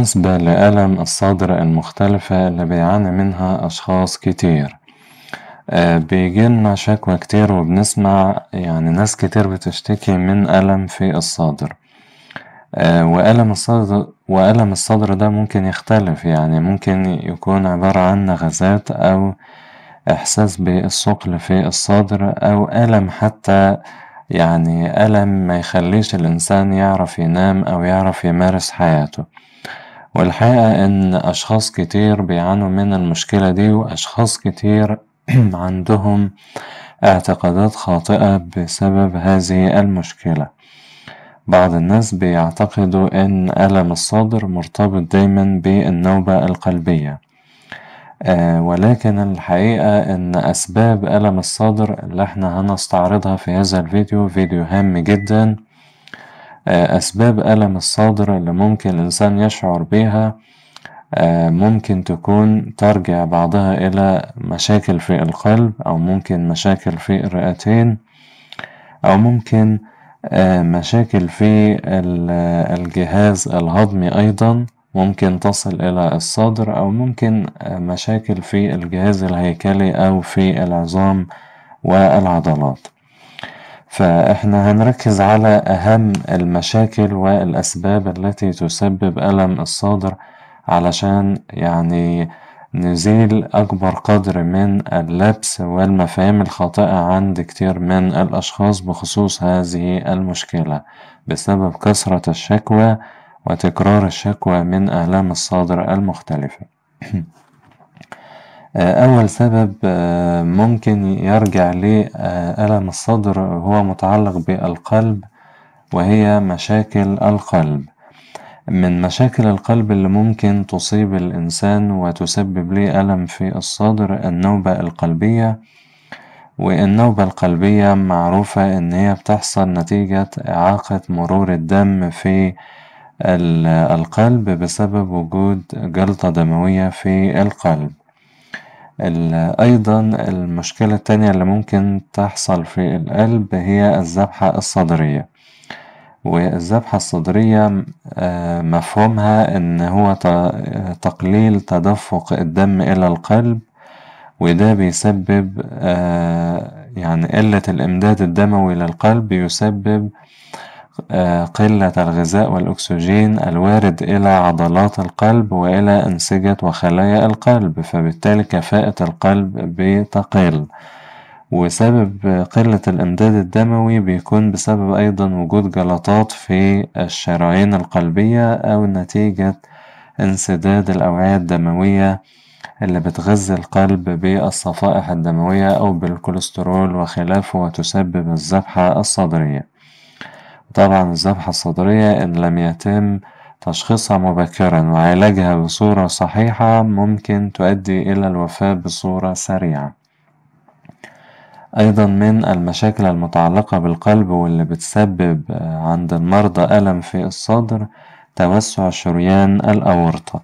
بالنسبة لألم الصدر المختلفة اللي بيعاني منها أشخاص كتير آه، بيجيلنا شكوى كتير وبنسمع يعني ناس كتير بتشتكي من ألم في الصدر آه، وألم الصدر وألم الصدر ده ممكن يختلف يعني ممكن يكون عبارة عن نغزات أو إحساس بالثقل في الصدر أو ألم حتى يعني ألم ما يخليش الإنسان يعرف ينام أو يعرف يمارس حياته والحقيقة إن أشخاص كتير بيعانوا من المشكلة دي وأشخاص كتير عندهم اعتقادات خاطئة بسبب هذه المشكلة بعض الناس بيعتقدوا إن ألم الصدر مرتبط دايما بالنوبة القلبية آه ولكن الحقيقة إن أسباب ألم الصدر اللي احنا هنستعرضها في هذا الفيديو فيديو هام جدا آه، أسباب ألم الصدر اللي ممكن الإنسان يشعر بها آه، ممكن تكون ترجع بعضها إلى مشاكل في القلب أو ممكن مشاكل في الرئتين أو ممكن آه، مشاكل في الجهاز الهضمي أيضا ممكن تصل إلى الصدر أو ممكن مشاكل في الجهاز الهيكلي أو في العظام والعضلات فإحنا هنركز على أهم المشاكل والأسباب التي تسبب ألم الصدر علشان يعني نزيل أكبر قدر من اللبس والمفاهيم الخاطئة عند كتير من الأشخاص بخصوص هذه المشكلة بسبب كثرة الشكوى وتكرار الشكوى من آلام الصدر المختلفة آه، أول سبب آه، ممكن يرجع لألم الصدر هو متعلق بالقلب وهي مشاكل القلب من مشاكل القلب اللي ممكن تصيب الإنسان وتسبب ليه ألم في الصدر النوبة القلبية والنوبة القلبية معروفة إن هي بتحصل نتيجة إعاقة مرور الدم في القلب بسبب وجود جلطة دموية في القلب أيضا المشكلة التانية اللي ممكن تحصل في القلب هي الذبحة الصدرية والذبحة الصدرية آه، مفهومها إن هو تقليل تدفق الدم إلى القلب وده بيسبب آه، يعني قلة الإمداد الدموي للقلب يسبب آه، قلة الغذاء والأكسجين الوارد إلى عضلات القلب وإلى أنسجة وخلايا القلب فبالتالي كفاءة القلب بتقل وسبب قلة الإمداد الدموي بيكون بسبب أيضا وجود جلطات في الشرايين القلبية أو نتيجة انسداد الأوعية الدموية اللي بتغذي القلب بالصفائح الدموية أو بالكوليسترول وخلافه وتسبب الذبحة الصدرية طبعا الذبحة الصدرية إن لم يتم تشخيصها مبكرا وعلاجها بصورة صحيحة ممكن تؤدي إلى الوفاة بصورة سريعة أيضا من المشاكل المتعلقة بالقلب واللي بتسبب عند المرضى ألم في الصدر توسع شريان الأورطة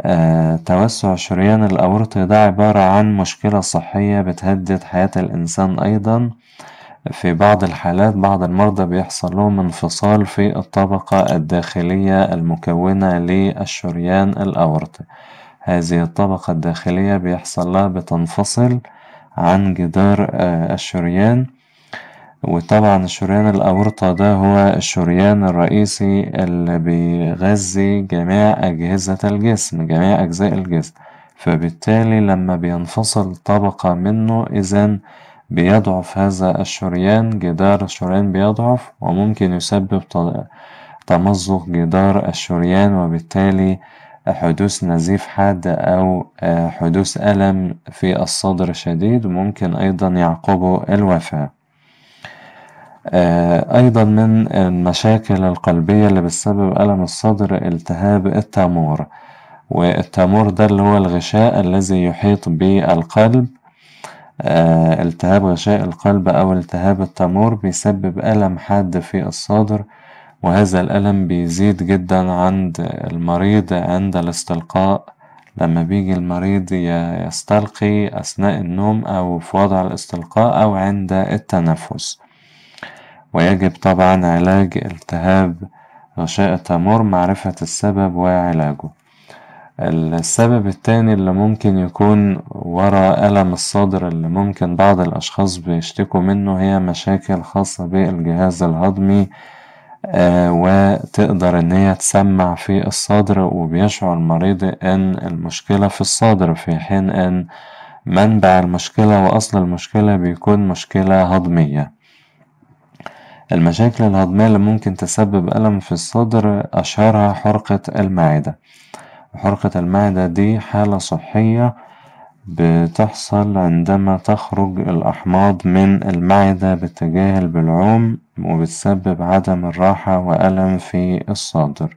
آه، توسع شريان الأورطة ده عبارة عن مشكلة صحية بتهدد حياة الإنسان أيضا في بعض الحالات بعض المرضى بيحصل لهم انفصال في الطبقة الداخلية المكونة للشريان الأورطي هذه الطبقة الداخلية بيحصل لها بتنفصل عن جدار آه، الشريان وطبعا الشريان الأورطة ده هو الشريان الرئيسي اللي بيغذي جميع أجهزة الجسم جميع أجزاء الجسم فبالتالي لما بينفصل طبقة منه إذن بيضعف هذا الشريان جدار الشريان بيضعف وممكن يسبب تمزق جدار الشريان وبالتالي حدوث نزيف حاد أو آه، حدوث ألم في الصدر شديد ممكن أيضا يعقبه الوفاة آه، أيضا من المشاكل القلبية اللي بتسبب ألم الصدر التهاب التامور والتامور ده اللي هو الغشاء الذي يحيط بالقلب آه، التهاب غشاء القلب أو التهاب التمور بيسبب ألم حاد في الصدر وهذا الألم بيزيد جدا عند المريض عند الاستلقاء لما بيجي المريض يستلقي أثناء النوم أو في وضع الاستلقاء أو عند التنفس ويجب طبعا علاج التهاب غشاء التمور معرفة السبب وعلاجه السبب التاني اللي ممكن يكون وراء ألم الصدر اللي ممكن بعض الأشخاص بيشتكوا منه هي مشاكل خاصة بالجهاز الهضمي آه، وتقدر إن هي تسمع في الصدر وبيشعر المريض أن المشكلة في الصدر في حين أن منبع المشكلة وأصل المشكلة بيكون مشكلة هضمية المشاكل الهضمية اللي ممكن تسبب ألم في الصدر أشهرها حرقة المعدة حرقة المعدة دي حالة صحية بتحصل عندما تخرج الأحماض من المعدة باتجاه البلعوم وبتسبب عدم الراحة وألم في الصدر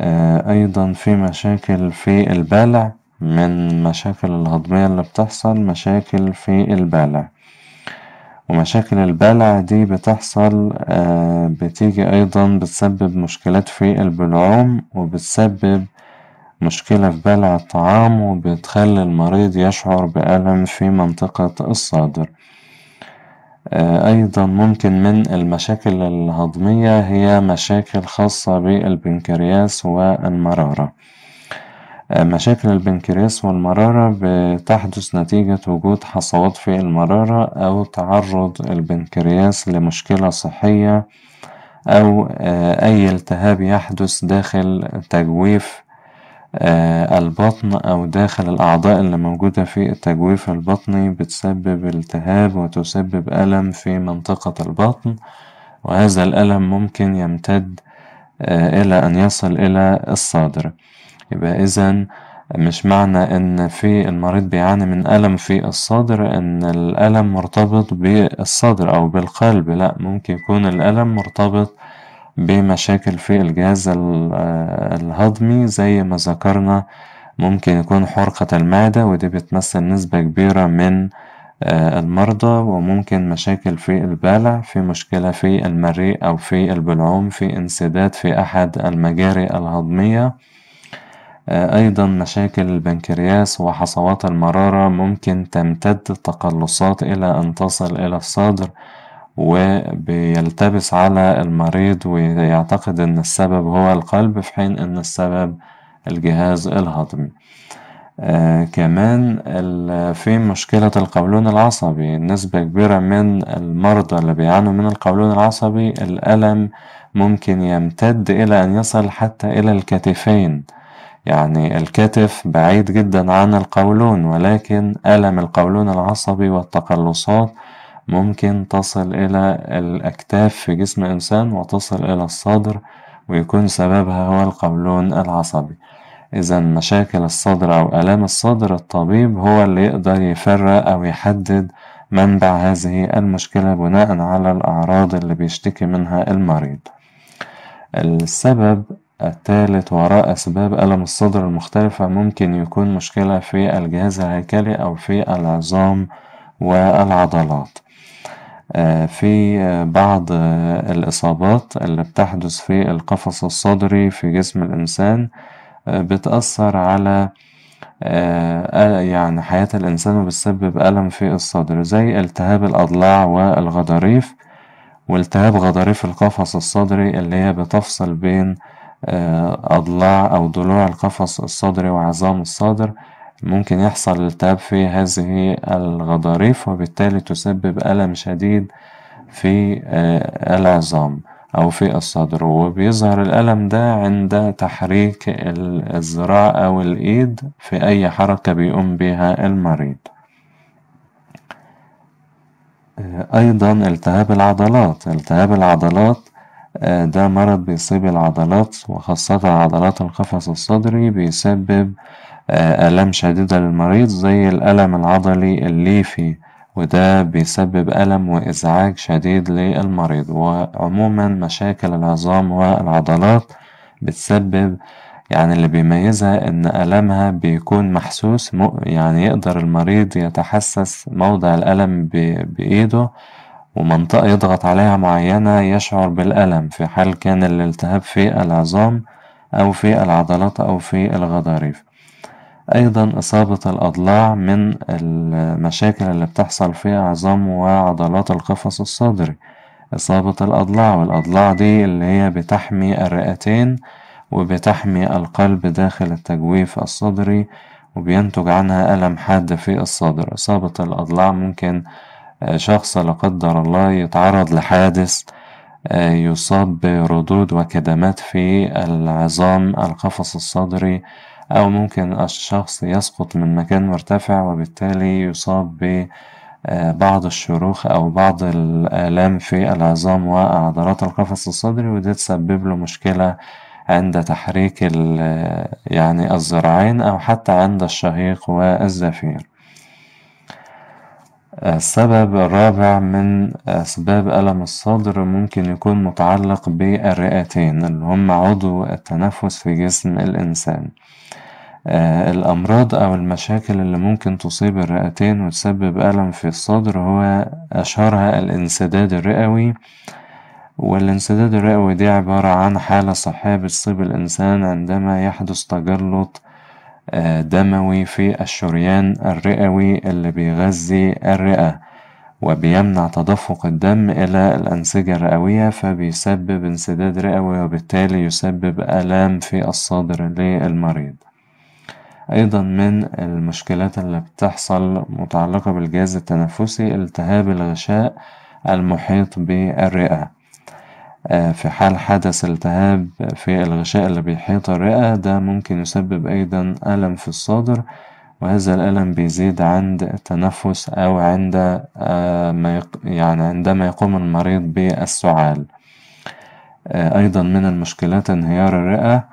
آه، أيضا في مشاكل في البلع من مشاكل الهضمية اللي بتحصل مشاكل في البلع ومشاكل البلع دي بتحصل آه، بتيجي أيضا بتسبب مشكلات في البلعوم وبتسبب مشكلة في بلع الطعام وبتخلي المريض يشعر بألم في منطقة الصدر آه، أيضا ممكن من المشاكل الهضمية هي مشاكل خاصة بالبنكرياس والمرارة آه، مشاكل البنكرياس والمرارة بتحدث نتيجة وجود حصوات في المرارة أو تعرض البنكرياس لمشكلة صحية أو آه، أي التهاب يحدث داخل تجويف آه، البطن أو داخل الأعضاء اللي موجودة في التجويف البطني بتسبب التهاب وتسبب ألم في منطقة البطن وهذا الألم ممكن يمتد إلى أن يصل إلى الصدر. يبقى إذا مش معنى إن في المريض بيعاني من ألم في الصدر إن الألم مرتبط بالصدر أو بالقلب لأ ممكن يكون الألم مرتبط بمشاكل في الجهاز الهضمي زي ما ذكرنا ممكن يكون حرقة المعدة ودي بتمثل نسبة كبيرة من آه، المرضى وممكن مشاكل في البلع في مشكلة في المريء أو في البلعوم في انسداد في أحد المجاري الهضمية آه، أيضا مشاكل البنكرياس وحصوات المرارة ممكن تمتد تقلصات إلى أن تصل إلى الصدر وبيلتبس على المريض ويعتقد أن السبب هو القلب في حين أن السبب الجهاز الهضمي آه كمان في مشكلة القولون العصبي نسبة كبيرة من المرضى اللي بيعانوا من القولون العصبي الألم ممكن يمتد إلى أن يصل حتى إلى الكتفين يعني الكتف بعيد جدا عن القولون ولكن ألم القولون العصبي والتقلصات ممكن تصل إلى الأكتاف في جسم إنسان وتصل إلى الصدر ويكون سببها هو القولون العصبي إذا مشاكل الصدر أو آلام الصدر الطبيب هو اللي يقدر يفرق أو يحدد منبع هذه المشكلة بناء على الأعراض اللي بيشتكي منها المريض السبب الثالث وراء أسباب ألم الصدر المختلفة ممكن يكون مشكلة في الجهاز الهيكلي أو في العظام والعضلات آه، في بعض آه، الإصابات اللي بتحدث في القفص الصدري في جسم الإنسان آه، بتأثر على يعني حياة الإنسان وبتسبب ألم في الصدر زي التهاب الأضلاع والغضاريف والتهاب غضاريف القفص الصدري اللي هي بتفصل بين آه، أضلاع أو ضلوع القفص الصدري وعظام الصدر ممكن يحصل التهاب في هذه الغضاريف وبالتالي تسبب ألم شديد في آه، العظام أو في الصدر وبيظهر الألم ده عند تحريك الذراع أو الإيد في أي حركة بيقوم بها المريض آه، أيضا التهاب العضلات التهاب العضلات آه، ده مرض بيصيب العضلات وخاصة عضلات القفص الصدري بيسبب آه، آلام شديدة للمريض زي الألم العضلي الليفي وده بيسبب ألم وإزعاج شديد للمريض وعموما مشاكل العظام والعضلات بتسبب يعني اللي بيميزها إن ألمها بيكون محسوس يعني يقدر المريض يتحسس موضع الألم بإيده ومنطقة يضغط عليها معينة يشعر بالألم في حال كان الالتهاب في العظام أو في العضلات أو في الغضاريف أيضا إصابة الأضلاع من المشاكل اللي بتحصل في عظام وعضلات القفص الصدري إصابة الأضلاع والأضلاع دي اللي هي بتحمي الرئتين وبتحمي القلب داخل التجويف الصدري وبينتج عنها ألم حاد في الصدر إصابة الأضلاع ممكن شخص لا قدر الله يتعرض لحادث آه، يصاب بردود وكدمات في العظام القفص الصدري أو ممكن الشخص يسقط من مكان مرتفع وبالتالي يصاب ببعض آه، الشروخ أو بعض الآلام في العظام وعضلات القفص الصدري وده تسبب له مشكلة عند تحريك يعني الذراعين أو حتى عند الشهيق والزفير السبب الرابع من أسباب ألم الصدر ممكن يكون متعلق بالرئتين اللي هم عضو التنفس في جسم الإنسان آه، الأمراض أو المشاكل اللي ممكن تصيب الرئتين وتسبب ألم في الصدر هو أشهرها الانسداد الرئوي والانسداد الرئوي دي عبارة عن حالة صحية بتصيب الإنسان عندما يحدث تجلط دموي في الشريان الرئوي اللي بيغذي الرئة وبيمنع تدفق الدم إلى الأنسجة الرئوية فبيسبب انسداد رئوي وبالتالي يسبب آلام في الصدر للمريض أيضا من المشكلات اللي بتحصل متعلقة بالجهاز التنفسي التهاب الغشاء المحيط بالرئة آه، في حال حدث التهاب في الغشاء اللي بيحيط الرئة ده ممكن يسبب أيضا ألم في الصدر وهذا الألم بيزيد عند التنفس أو عند آه، ما يعني عندما يقوم المريض بالسعال آه، أيضا من المشكلات انهيار الرئة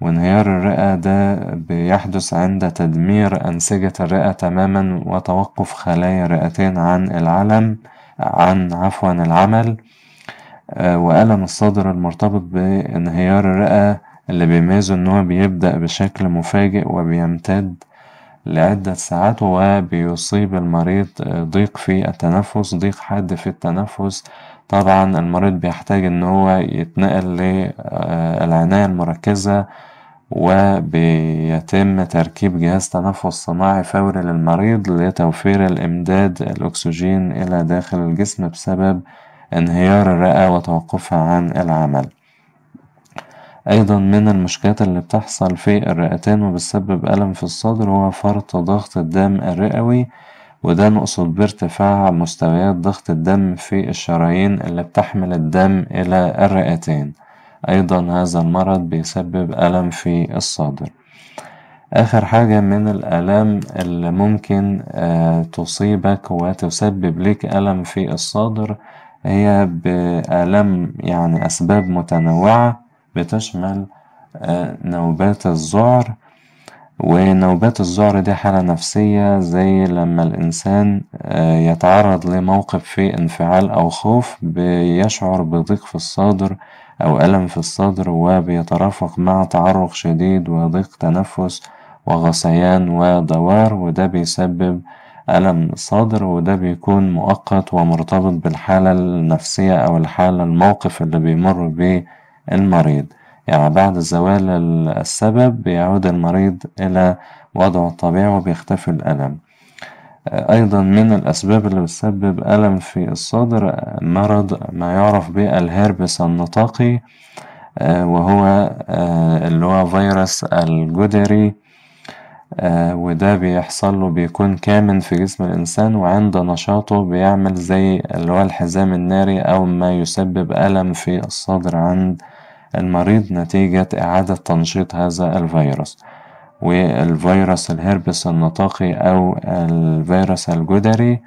وانهيار الرئة ده بيحدث عند تدمير أنسجة الرئة تماما وتوقف خلايا الرئتين عن العلم عن عفوا العمل آه، وألم الصدر المرتبط بانهيار الرئة اللي بيميزه إن هو بيبدأ بشكل مفاجئ وبيمتد لعدة ساعات وبيصيب المريض ضيق في التنفس ضيق حاد في التنفس طبعا المريض بيحتاج إن هو يتنقل للعناية آه، المركزة وبيتم تركيب جهاز تنفس صناعي فوري للمريض لتوفير الإمداد الأكسجين إلى داخل الجسم بسبب انهيار الرئة وتوقفها عن العمل أيضا من المشكلات اللي بتحصل في الرئتين وبتسبب ألم في الصدر هو فرط ضغط الدم الرئوي وده نقصد بارتفاع مستويات ضغط الدم في الشرايين اللي بتحمل الدم إلى الرئتين أيضا هذا المرض بيسبب ألم في الصدر آخر حاجة من الآلام اللي ممكن آه، تصيبك وتسبب لك ألم في الصدر هي بآلام يعني أسباب متنوعة بتشمل آه، نوبات الذعر ونوبات الذعر دي حالة نفسية زي لما الإنسان آه، يتعرض لموقف فيه انفعال أو خوف بيشعر بضيق في الصدر أو ألم في الصدر وبيترافق مع تعرق شديد وضيق تنفس وغثيان ودوار وده بيسبب ألم صادر وده بيكون مؤقت ومرتبط بالحالة النفسية أو الحالة الموقف اللي بيمر بيه المريض يعني بعد زوال السبب بيعود المريض إلى وضعه الطبيعي وبيختفي الألم أيضا من الأسباب اللي بتسبب ألم في الصدر مرض ما يعرف بالهربس النطاقي آه، وهو آه، اللي هو فيروس الجدري آه، وده بيحصل له بيكون كامن في جسم الإنسان وعند نشاطه بيعمل زي اللي هو الحزام الناري أو ما يسبب ألم في الصدر عند المريض نتيجة إعادة تنشيط هذا الفيروس والفيروس الهربس النطاقي أو الفيروس الجدري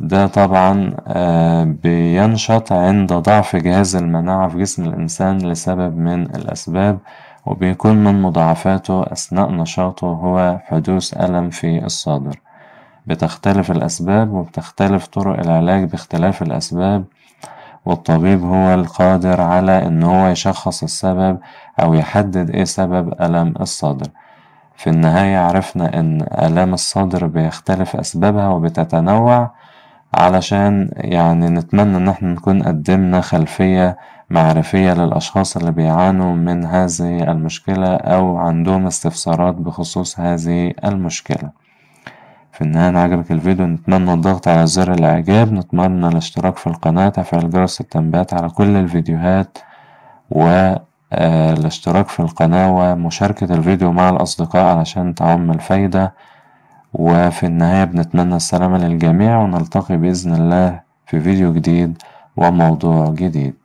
ده طبعا آه، بينشط عند ضعف جهاز المناعة في جسم الإنسان لسبب من الأسباب وبيكون من مضاعفاته أثناء نشاطه هو حدوث ألم في الصدر بتختلف الأسباب وبتختلف طرق العلاج باختلاف الأسباب والطبيب هو القادر على إن هو يشخص السبب أو يحدد إيه سبب ألم الصدر في النهاية عرفنا إن آلام الصدر بيختلف أسبابها وبتتنوع علشان يعني نتمنى إن احنا نكون قدمنا خلفية معرفية للأشخاص اللي بيعانوا من هذه المشكلة أو عندهم استفسارات بخصوص هذه المشكلة في النهاية إن عجبك الفيديو نتمنى الضغط على زر الإعجاب نتمنى الاشتراك في القناة تفعيل جرس التنبيهات على كل الفيديوهات والاشتراك آه، في القناة ومشاركة الفيديو مع الأصدقاء علشان تعم الفايدة وفي النهاية بنتمنى السلامة للجميع ونلتقي بإذن الله في فيديو جديد وموضوع جديد